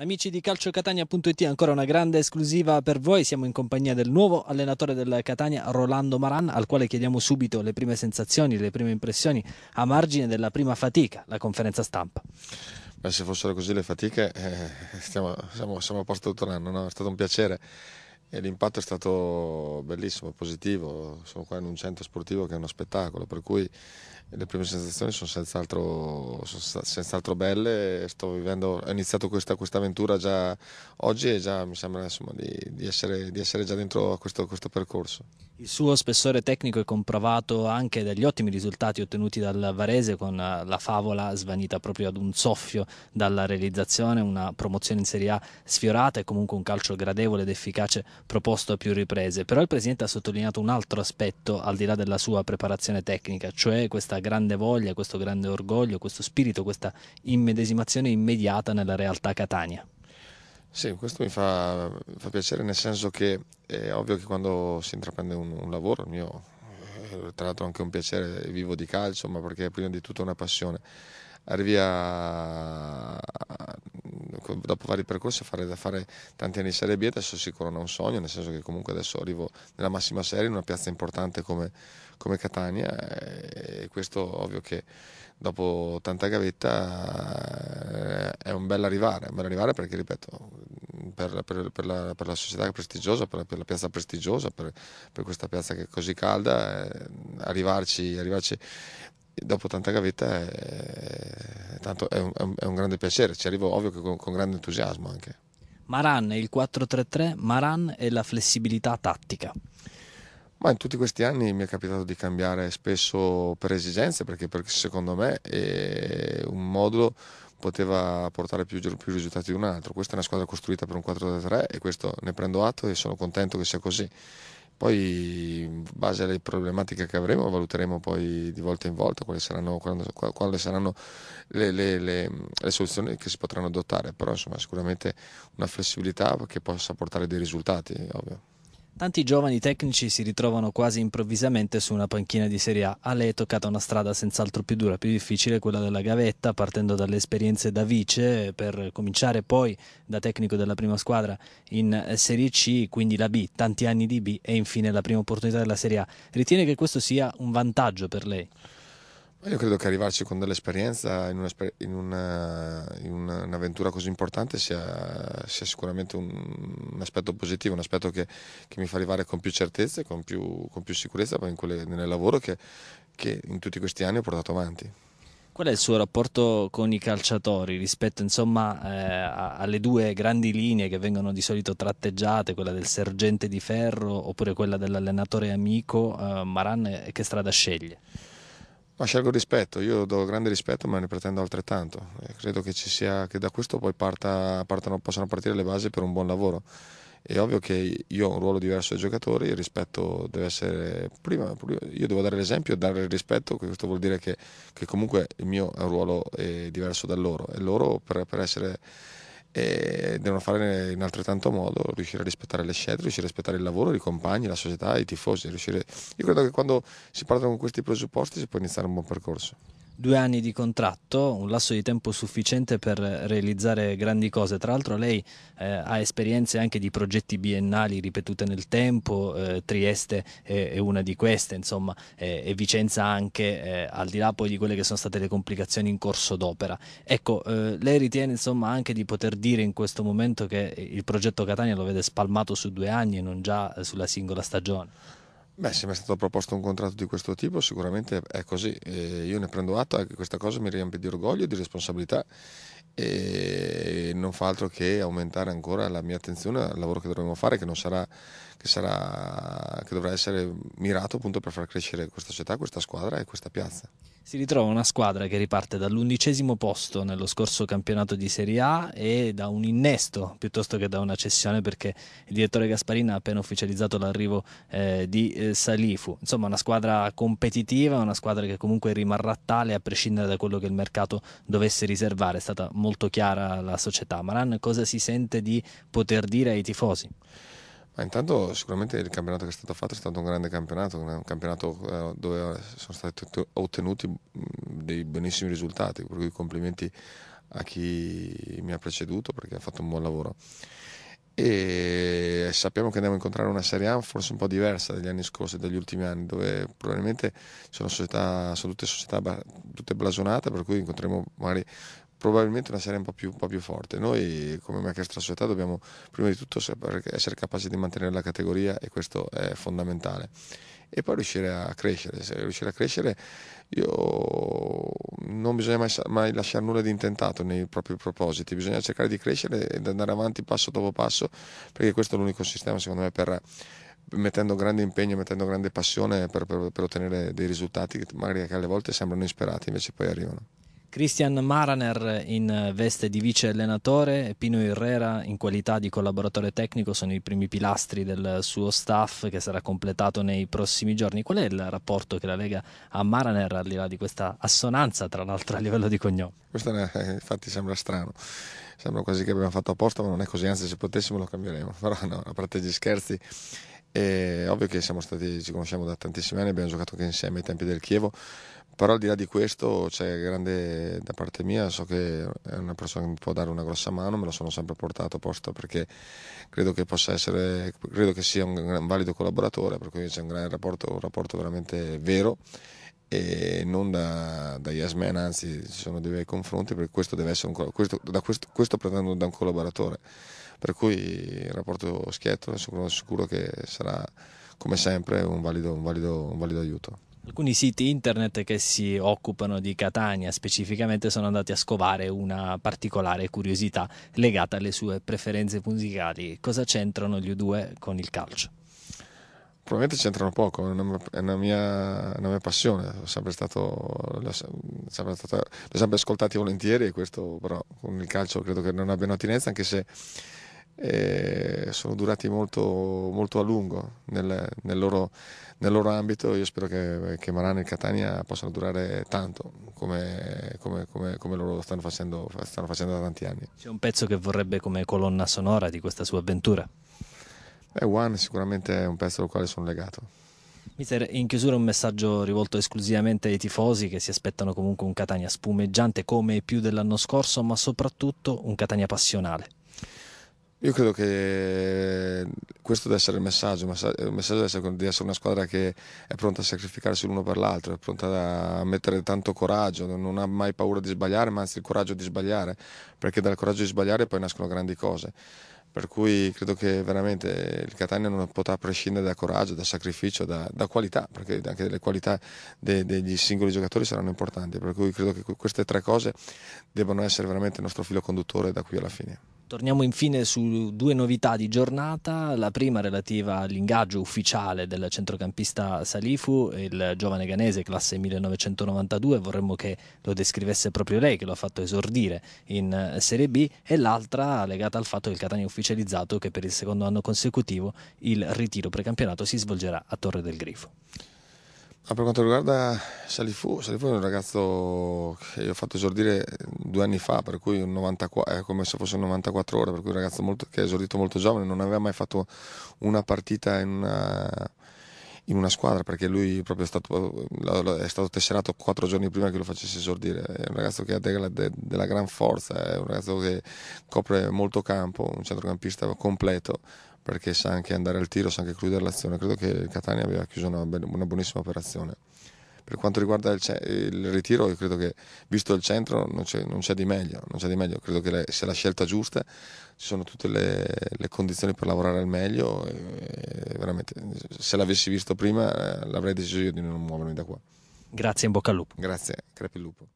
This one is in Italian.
Amici di calciocatania.it, ancora una grande esclusiva per voi. Siamo in compagnia del nuovo allenatore del Catania, Rolando Maran, al quale chiediamo subito le prime sensazioni, le prime impressioni a margine della prima fatica, la conferenza stampa. Beh, se fossero così le fatiche, eh, stiamo, siamo, siamo a posto tutto l'anno, no? è stato un piacere l'impatto è stato bellissimo, positivo. Sono qua in un centro sportivo che è uno spettacolo, per cui le prime sensazioni sono senz'altro, sono senz'altro belle. Vivendo, ho iniziato questa, avventura già oggi e già mi sembra insomma, di, di, essere, di, essere, già dentro questo, questo percorso. Il suo spessore tecnico è comprovato anche dagli ottimi risultati ottenuti dal Varese con eh, la favola svanita proprio ad un soffio dalla realizzazione, una promozione in Serie A sfiorata e comunque un calcio gradevole ed efficace proposto a più riprese. Però il Presidente ha sottolineato un altro aspetto al di là della sua preparazione tecnica, cioè questa grande voglia, questo grande orgoglio, questo spirito, questa immedesimazione immediata nella realtà Catania. Sì, questo mi fa, mi fa, piacere nel senso che è ovvio che quando si intraprende un, un lavoro, il mio eh, tra l'altro anche un piacere, vivo di calcio, ma perché è prima di tutto una passione, arrivi a, dopo vari percorsi a fare, da fare tanti anni in Serie B adesso sicuro non è un sogno, nel senso che comunque adesso arrivo nella massima serie in una piazza importante come, come Catania eh, e questo ovvio che dopo tanta gavetta eh, è un bel arrivare, un bel arrivare perché ripeto per, per, per, la, per la, società prestigiosa, per, la piazza prestigiosa, per, questa piazza che è così calda, eh, arrivarci, arrivarci dopo tanta gavetta è, è, tanto, è, un, è, un, grande piacere, ci arrivo ovvio che con, con grande entusiasmo anche. Maran e il 4-3-3, Maran e la flessibilità tattica. Ma in tutti questi anni mi è capitato di cambiare spesso per esigenze, perché, perché secondo me è un modulo poteva portare più, più, risultati di un altro. Questa è una squadra costruita per un 4-3 e questo ne prendo atto e sono contento che sia così. Poi, in base alle problematiche che avremo, valuteremo poi di volta in volta quali saranno, quando, quali saranno le, le, le, le, soluzioni che si potranno adottare, però insomma sicuramente una flessibilità che possa portare dei risultati, ovvio. Tanti giovani tecnici si ritrovano quasi improvvisamente su una panchina di Serie A. A lei è toccata una strada senz'altro più dura, più difficile, quella della gavetta, partendo dalle esperienze da vice per cominciare poi da tecnico della prima squadra in Serie C, quindi la B, tanti anni di B e infine la prima opportunità della Serie A. Ritiene che questo sia un vantaggio per lei? Io credo che arrivarci con dell'esperienza in, eh, un'avventura una, così importante sia, sia sicuramente un, un, aspetto positivo, un aspetto che, che, mi fa arrivare con più certezze, con più, con più sicurezza quelle, nel lavoro che, che in tutti questi anni ho portato avanti. Qual è il suo rapporto con i calciatori rispetto insomma, eh, alle due grandi linee che vengono di solito tratteggiate, quella del sergente di ferro oppure quella dell'allenatore amico? Eh, Maran che strada sceglie? Ma scelgo rispetto, io do grande rispetto ma ne pretendo altrettanto. E eh, credo che, sia, che, da questo poi parta, partano, possano partire le basi per un buon lavoro. È ovvio che io ho un ruolo diverso dai giocatori, il rispetto deve essere prima, io devo dare l'esempio e dare il rispetto, questo vuol dire che, che, comunque il mio ruolo è eh, diverso da loro e loro per, per essere e devono fare in altrettanto modo, riuscire a rispettare le scelte, riuscire a rispettare il lavoro, i compagni, la società, i tifosi. Riuscire... Io credo che quando si parte con questi presupposti si può iniziare un buon percorso due anni di contratto, un lasso di tempo sufficiente per realizzare grandi cose. Tra l'altro lei eh, ha esperienze anche di progetti biennali ripetute nel tempo, eh, Trieste è, è, una di queste, insomma, eh, e Vicenza anche, eh, al di là poi di quelle che sono state le complicazioni in corso d'opera. Ecco, eh, lei ritiene insomma anche di poter dire in questo momento che il progetto Catania lo vede spalmato su due anni e non già sulla singola stagione? Beh, se mi è stato proposto un contratto di questo tipo, sicuramente è così. Eh, io ne prendo atto, anche eh, questa cosa mi riempie di orgoglio e di responsabilità e non fa altro che aumentare ancora la mia attenzione al lavoro che dovremo fare, che, sarà, che, sarà, che dovrà essere mirato appunto per far crescere questa società, questa squadra e questa piazza si ritrova una squadra che riparte dall'undicesimo posto nello scorso campionato di Serie A e da un innesto piuttosto che da una cessione perché il direttore Gasparini ha appena ufficializzato l'arrivo eh, di eh, Salifu. Insomma una squadra competitiva, una squadra che comunque rimarrà tale a prescindere da quello che il mercato dovesse riservare. È stata molto chiara la società. Maran cosa si sente di poter dire ai tifosi? Ma intanto sicuramente il campionato che è stato fatto è stato un grande campionato, un campionato eh, dove eh, sono stati ottenuti mm, dei buonissimi risultati, per cui complimenti a chi mi ha preceduto perché ha fatto un buon lavoro. E sappiamo che andiamo a incontrare una Serie A forse un po' diversa dagli anni scorsi, dagli ultimi anni, dove probabilmente sono, società, sono tutte società tutte blasonate, per cui incontreremo magari probabilmente una serie un po' più, un po più forte. Noi come Maestra Società dobbiamo prima di tutto essere capaci di mantenere la categoria e questo è fondamentale e poi riuscire a crescere. Se riuscire a crescere, io... non bisogna mai, mai, lasciare nulla di intentato nei propri propositi, bisogna cercare di crescere ed andare avanti passo dopo passo, perché questo è l'unico sistema, secondo me, per mettendo grande impegno, mettendo grande passione per, per, per ottenere dei risultati che magari alle volte sembrano insperati, invece poi arrivano. Christian Maraner in eh, veste di vice allenatore Pino Herrera in qualità di collaboratore tecnico sono i primi pilastri del suo staff che sarà completato nei prossimi giorni. Qual è il rapporto che la Lega ha a Maraner al di là di questa assonanza tra l'altro a livello di cognome? Questo è, eh, infatti sembra strano, sembra quasi che abbiamo fatto apposta ma non è così, anzi se potessimo lo cambieremo, però no, a parte gli scherzi è ovvio che siamo stati, ci conosciamo da tantissimi anni, abbiamo giocato anche insieme ai tempi del Chievo, però al di là di questo c'è grande da parte mia, so che è una persona che mi può dare una grossa mano, me lo sono sempre portato a posto perché credo che possa essere, credo che sia un, un valido collaboratore, per cui c'è un gran rapporto, un rapporto veramente vero e non da, da yes man, anzi ci sono dei bei confronti perché questo deve essere un, questo, da questo, questo pretendo da un collaboratore per cui il rapporto schietto sono sicuro che sarà come sempre un valido, un valido, un valido aiuto alcuni siti internet che si occupano di Catania specificamente sono andati a scovare una particolare curiosità legata alle sue preferenze musicali. Cosa c'entrano gli U2 con il calcio? Probabilmente c'entrano poco, è una, mia, una mia, passione, l'ho sempre, stato, sempre ascoltati volentieri e questo però con il calcio credo che non abbiano attinenza anche se e sono durati molto, molto a lungo nel, nel, loro, nel, loro, ambito. Io spero che, che Marano e Catania possano durare tanto come, come, come, come loro stanno facendo, stanno facendo, da tanti anni. C'è un pezzo che vorrebbe come colonna sonora di questa sua avventura? Beh, One sicuramente è un pezzo al quale sono legato. Mister, in chiusura un messaggio rivolto esclusivamente ai tifosi che si aspettano comunque un Catania spumeggiante come più dell'anno scorso, ma soprattutto un Catania passionale. Io credo che questo deve essere il messaggio, il messaggio deve essere di essere una squadra che è pronta a sacrificarsi l'uno per l'altro, è pronta a mettere tanto coraggio, non ha mai paura di sbagliare, ma anzi il coraggio di sbagliare, perché dal coraggio di sbagliare poi nascono grandi cose. Per cui credo che veramente il Catania non potrà prescindere da coraggio, da sacrificio, da, da qualità, perché anche le qualità de, degli singoli giocatori saranno importanti. Per cui credo che queste tre cose debbano essere veramente il nostro filo conduttore da qui alla fine. Torniamo infine su due novità di giornata, la prima relativa all'ingaggio ufficiale del centrocampista Salifu, il giovane ganese classe 1992, vorremmo che lo descrivesse proprio lei che lo ha fatto esordire in eh, Serie B e l'altra legata al fatto che il Catania ha ufficializzato che per il secondo anno consecutivo il ritiro precampionato si svolgerà a Torre del Grifo. Ma per quanto riguarda Salifu, Salifu è un ragazzo che ho fatto esordire due anni fa, per cui 94, è come se fosse un 94 ore, per cui un ragazzo molto, che è esordito molto giovane, non aveva mai fatto una partita in una, in una squadra, perché lui è stato, è stato, tesserato quattro giorni prima che lo facesse esordire. È un ragazzo che ha della, della gran forza, è un ragazzo che copre molto campo, un centrocampista completo perché sa anche andare al tiro, sa anche chiudere l'azione. Credo che il Catania abbia chiuso una, una buonissima operazione. Per quanto riguarda il, il, ritiro, io credo che visto il centro non c'è, non c'è di meglio, non c'è di meglio. credo che le, sia la scelta giusta, ci sono tutte le, le condizioni per lavorare al meglio. E, e se l'avessi visto prima eh, l'avrei deciso io di non muovermi da qua. Grazie, in bocca al lupo. Grazie, crepi il lupo.